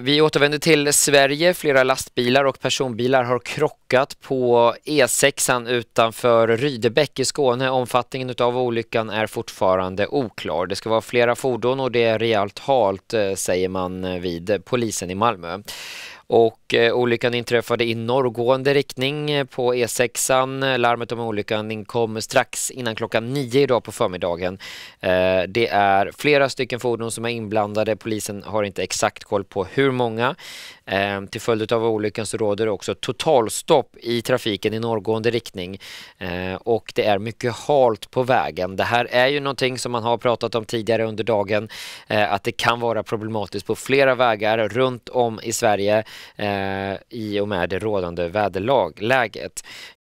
Vi återvänder till Sverige. Flera lastbilar och personbilar har krockat på E6 utanför Rydebäck i Skåne. Omfattningen av olyckan är fortfarande oklar. Det ska vara flera fordon och det är rejält halt eh, säger man eh, vid polisen i Malmö. Och eh, olyckan inträffade i norrgående riktning eh, på E6. Larmet om olyckan inkom strax innan klockan nio idag på förmiddagen. Eh, det är flera stycken fordon som är inblandade. Polisen har inte exakt koll på hur många. till följd av olyckan så råder det också totalstopp i trafiken i norrgående riktning och det är mycket halt på vägen. Det här är ju någonting som man har pratat om tidigare under dagen att det kan vara problematiskt på flera vägar runt om i Sverige eh, i och med det rådande väderläget.